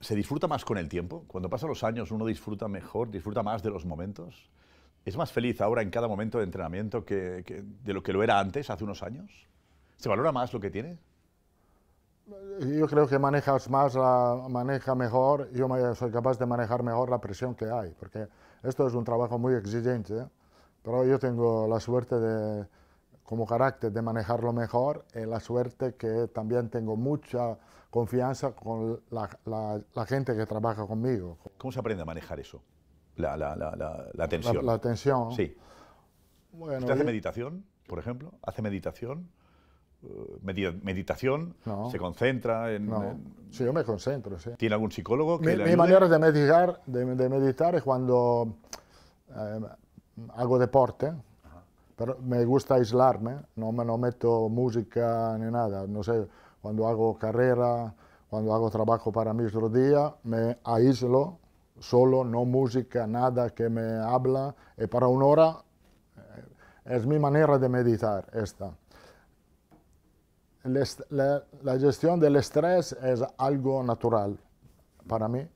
se disfruta más con el tiempo. Cuando pasan los años uno disfruta mejor, disfruta más de los momentos. ¿Es más feliz ahora en cada momento de entrenamiento que, de lo que lo era antes, hace unos años? ¿Se valora más lo que tiene? Yo creo que manejas más, maneja mejor, yo soy capaz de manejar mejor la presión que hay, porque esto es un trabajo muy exigente, ¿eh? pero yo tengo la suerte de, como carácter de manejarlo mejor. Eh, la suerte que también tengo mucha confianza con la, gente que trabaja conmigo. ¿Cómo se aprende a manejar eso? La, la tensión. La, tensión. Sí. hace meditación, por ejemplo? ¿Hace meditación? Eh, meditación, se concentra en, no. Sí, yo me concentro, sí. ¿Tiene algún psicólogo que mi, mi manera de meditar, de, meditar es cuando eh, hago deporte, pero me gusta aislarme, no me meto música ni nada. No sé, cuando hago carrera, cuando hago trabajo para mí otro día, me aíslo solo, no música, nada que me habla. Y eh, para una hora eh, es mi manera de meditar esta. la, gestión del estrés es algo natural para mí.